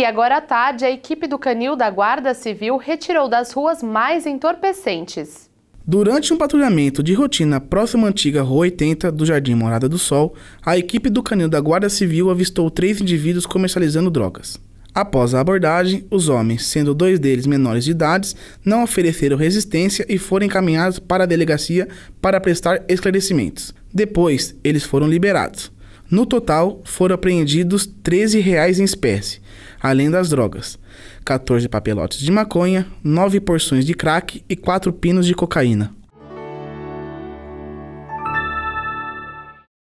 E agora à tarde, a equipe do Canil da Guarda Civil retirou das ruas mais entorpecentes. Durante um patrulhamento de rotina próximo à antiga Rua 80 do Jardim Morada do Sol, a equipe do Canil da Guarda Civil avistou três indivíduos comercializando drogas. Após a abordagem, os homens, sendo dois deles menores de idade, não ofereceram resistência e foram encaminhados para a delegacia para prestar esclarecimentos. Depois, eles foram liberados. No total, foram apreendidos 13 reais em espécie, além das drogas, 14 papelotes de maconha, 9 porções de crack e 4 pinos de cocaína.